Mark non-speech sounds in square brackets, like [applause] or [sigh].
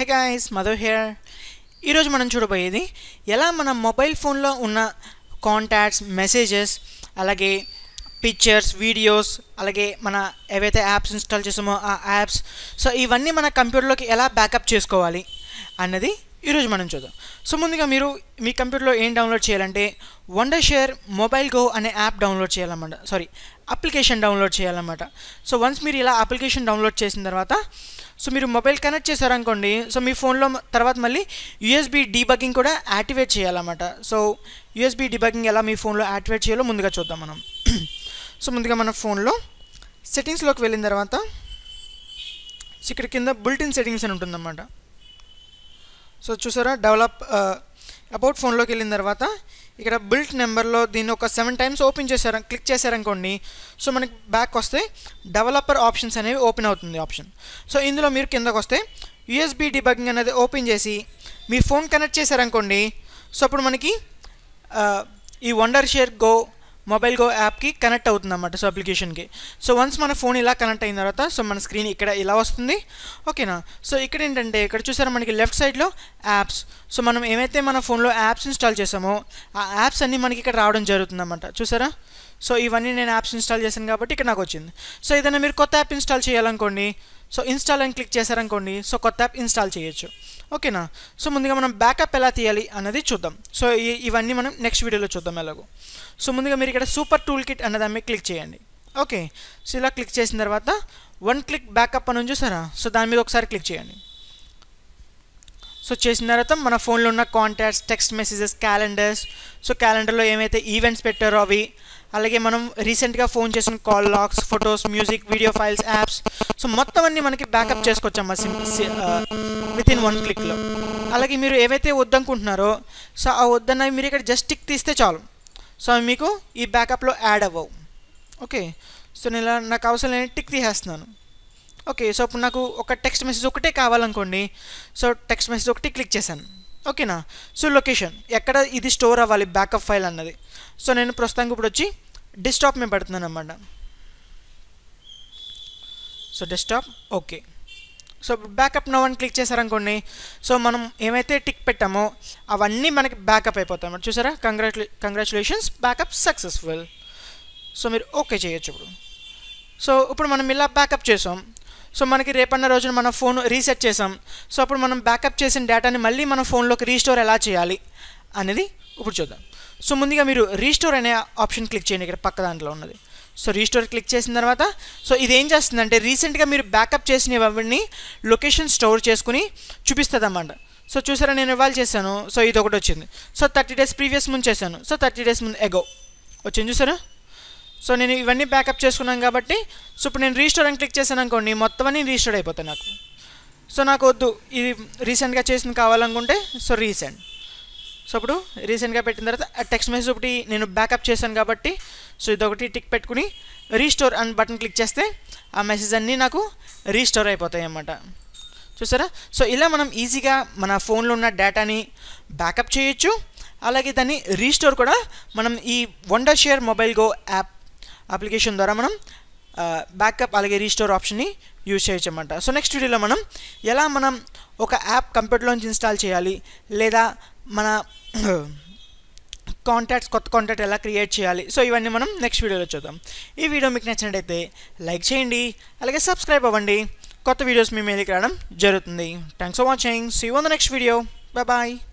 hey guys Madhu hair ఈరోజు మనం చూడబోయేది ఎలా మన మొబైల్ ఫోన్లో ఉన్న కాంటాక్ట్స్ మెసేజెస్ అలాగే పిక్చర్స్ వీడియోస్ అలాగే మన ఏవైతే యాప్స్ ఇన్స్టాల్ చేసామో ఆ యాప్స్ సో ఇవన్నీ మన కంప్యూటర్లోకి ఎలా బ్యాకప్ చేసుకోవాలి అన్నది ఈరోజు మనం చూద్దాం సో ముందుగా మీరు మీ కంప్యూటర్లో ఏం డౌన్లోడ్ చేయాలంటే వండర్ షేర్ మొబైల్ గో అనే యాప్ డౌన్లోడ్ చేయాలన్నమాట సారీ అప్లికేషన్ డౌన్లోడ్ చేయాలన్నమాట సో వన్స్ మీరు ఇలా అప్లికేషన్ డౌన్లోడ్ చేసిన తర్వాత సో మీరు మొబైల్ కనెక్ట్ చేశారనుకోండి సో మీ ఫోన్లో తర్వాత మళ్ళీ యూఎస్బి డీబగ్గింగ్ కూడా యాక్టివేట్ చేయాలన్నమాట సో యూఎస్బీ డీబగ్గింగ్ ఎలా మీ ఫోన్లో యాక్టివేట్ చేయాలో ముందుగా చూద్దాం మనం [clears throat] సో ముందుగా మన ఫోన్లో సెట్టింగ్స్లోకి వెళ్ళిన తర్వాత సో ఇక్కడ కింద బుల్టిన్ సెట్టింగ్స్ అని ఉంటుందన్నమాట సో చూసారా డెవలప్ అబౌట్ ఫోన్లోకి వెళ్ళిన తర్వాత ఇక్కడ బిల్ట్ నెంబర్లో దీన్ని ఒక సెవెన్ టైమ్స్ ఓపెన్ చేశారు క్లిక్ చేశారనుకోండి సో మనకి బ్యాక్ వస్తే డెవలపర్ ఆప్షన్స్ అనేవి ఓపెన్ అవుతుంది ఆప్షన్ సో ఇందులో మీరు కిందకు వస్తే యూఎస్బి డిబగింగ్ అనేది ఓపెన్ చేసి మీ ఫోన్ కనెక్ట్ చేశారనుకోండి సో అప్పుడు మనకి ఈ వండర్ షేర్ గో మొబైల్కో యాప్కి కనెక్ట్ అవుతుంది అన్నమాట సో అప్లికేషన్కి సో వన్స్ మన ఫోన్ ఇలా కనెక్ట్ అయిన తర్వాత సో మన స్క్రీన్ ఇక్కడ ఇలా వస్తుంది ఓకేనా సో ఇక్కడ ఏంటంటే ఇక్కడ చూసారా మనకి లెఫ్ట్ సైడ్లో యాప్స్ సో మనం ఏమైతే మన ఫోన్లో యాప్స్ ఇన్స్టాల్ చేసామో ఆ యాప్స్ అన్నీ మనకి ఇక్కడ రావడం జరుగుతుంది చూసారా సో ఇవన్నీ నేను యాప్స్ ఇన్స్టాల్ చేశాను కాబట్టి ఇక్కడ నాకు వచ్చింది సో ఏదైనా మీరు కొత్త యాప్ ఇన్స్టాల్ చేయాలనుకోండి సో ఇన్స్టాల్ అని క్లిక్ చేశారనుకోండి సో కొత్త యాప్ ఇన్స్టాల్ చేయొచ్చు ఓకేనా సో ముందుగా మనం బ్యాకప్ ఎలా తీయాలి అన్నది చూద్దాం సో ఇవన్నీ మనం నెక్స్ట్ వీడియోలో చూద్దాం ఎలాగో సో ముందుగా మీరు ఇక్కడ సూపర్ టూల్ కిట్ అన్నదాన్ని క్లిక్ చేయండి ఓకే సో ఇలా క్లిక్ చేసిన తర్వాత వన్ క్లిక్ బ్యాకప్ అని చూసారా సో దాని మీద ఒకసారి క్లిక్ చేయండి సో చేసిన తర్వాత మన ఫోన్లో ఉన్న contacts text messages calendars so క్యాలెండర్లో ఏమైతే ఈవెంట్స్ పెట్టారో అవి అలాగే మనం రీసెంట్గా ఫోన్ చేసిన call logs photos music video files apps so మొత్తం అన్ని మనకి బ్యాకప్ చేసుకోవచ్చమ్మా సిమ్ విత్ ఇన్ వన్ క్లిక్లో అలాగే మీరు ఏవైతే వద్దనుకుంటున్నారో సో ఆ వద్దన్నవి మీరు ఇక్కడ జస్ట్ టిక్ తీస్తే చాలు సో అవి మీకు ఈ బ్యాకప్లో యాడ్ అవ్వవు ఓకే సో నేను ఇలా నాకు అవసరం లేని టిక్ తీసేస్తున్నాను ఓకే సో ఇప్పుడు నాకు ఒక టెక్స్ట్ మెసేజ్ ఒకటే కావాలనుకోండి సో టెక్స్ట్ మెసేజ్ ఒకటి క్లిక్ చేశాను ఓకేనా సో లొకేషన్ ఎక్కడ ఇది స్టోర్ అవ్వాలి బ్యాకప్ ఫైల్ అన్నది సో నేను ప్రస్తుతానికి ఇప్పుడు వచ్చి డెస్క్టాప్ మేము పెడుతున్నాను అనమాట so desktop okay so backup now అని క్లిక్ చేశారనుకోండి సో మనం ఏమైతే టిక్ పెట్టామో అవన్నీ మనకి బ్యాకప్ అయిపోతాయి అన్నమాట చూసారా కంగ్రాచులే కంగ్రాచులేషన్స్ బ్యాకప్ సక్సెస్ఫుల్ సో మీరు ఓకే చేయొచ్చు ఇప్పుడు సో ఇప్పుడు మనం ఇలా బ్యాకప్ చేసాం సో మనకి రేపన్న రోజున మన ఫోన్ రీసెట్ చేసాం సో అప్పుడు మనం బ్యాకప్ చేసిన డేటాని మళ్ళీ మన ఫోన్లోకి రీస్టోర్ ఎలా చేయాలి అనేది ఇప్పుడు చూద్దాం సో ముందుగా మీరు రీస్టోర్ అనే ఆప్షన్ క్లిక్ చేయండి ఇక్కడ పక్క దాంట్లో ఉన్నది సో రీస్టోర్ క్లిక్ చేసిన తర్వాత సో ఇది ఏం చేస్తుందంటే రీసెంట్గా మీరు బ్యాకప్ చేసిన ఇవన్నీ లొకేషన్ స్టోర్ చేసుకుని చూపిస్తుంది అన్నమాట సో చూసారా నేను ఇవాళ చేశాను సో ఇది ఒకటి వచ్చింది సో థర్టీ డేస్ ప్రీవియస్ ముందు చేశాను సో థర్టీ డేస్ ముందు ఎగో వచ్చింది చూసారా సో నేను ఇవన్నీ బ్యాకప్ చేసుకున్నాను కాబట్టి సో ఇప్పుడు నేను రీస్టోర్ అని క్లిక్ చేశాను అనుకోండి మొత్తం అన్నీ రీస్టోర్ అయిపోతాయి నాకు సో నాకు వద్దు ఇది రీసెంట్గా చేసింది కావాలనుకుంటే సో రీసెంట్ సో ఇప్పుడు రీసెంట్గా పెట్టిన తర్వాత టెక్స్ట్ మెసేజ్ ఒకటి నేను బ్యాకప్ చేశాను కాబట్టి సో ఇదొకటి టిక్ పెట్టుకుని రీస్టోర్ అని బటన్ క్లిక్ చేస్తే ఆ మెసేజ్ అన్నీ నాకు రీస్టోర్ అయిపోతాయి అన్నమాట చూసారా సో ఇలా మనం ఈజీగా మన ఫోన్లో ఉన్న డేటాని బ్యాకప్ చేయొచ్చు అలాగే దాన్ని రీస్టోర్ కూడా మనం ఈ Wondershare mobile go app application ద్వారా మనం బ్యాకప్ అలాగే రీస్టోర్ ఆప్షన్ని యూజ్ చేయొచ్చమాట సో నెక్స్ట్ వీడియోలో మనం ఎలా మనం ఒక యాప్ కంప్యూటర్లోంచి ఇన్స్టాల్ చేయాలి లేదా మన కాంటాక్ట్స్ కొత్త కాంటాక్ట్ ఎలా క్రియేట్ చేయాలి సో ఇవన్నీ మనం నెక్స్ట్ వీడియోలో చూద్దాం ఈ వీడియో మీకు నచ్చినట్టయితే లైక్ చేయండి అలాగే సబ్స్క్రైబ్ అవ్వండి కొత్త వీడియోస్ మీ మెయిల్కి రావడం జరుగుతుంది thanks for watching see you in the next video bye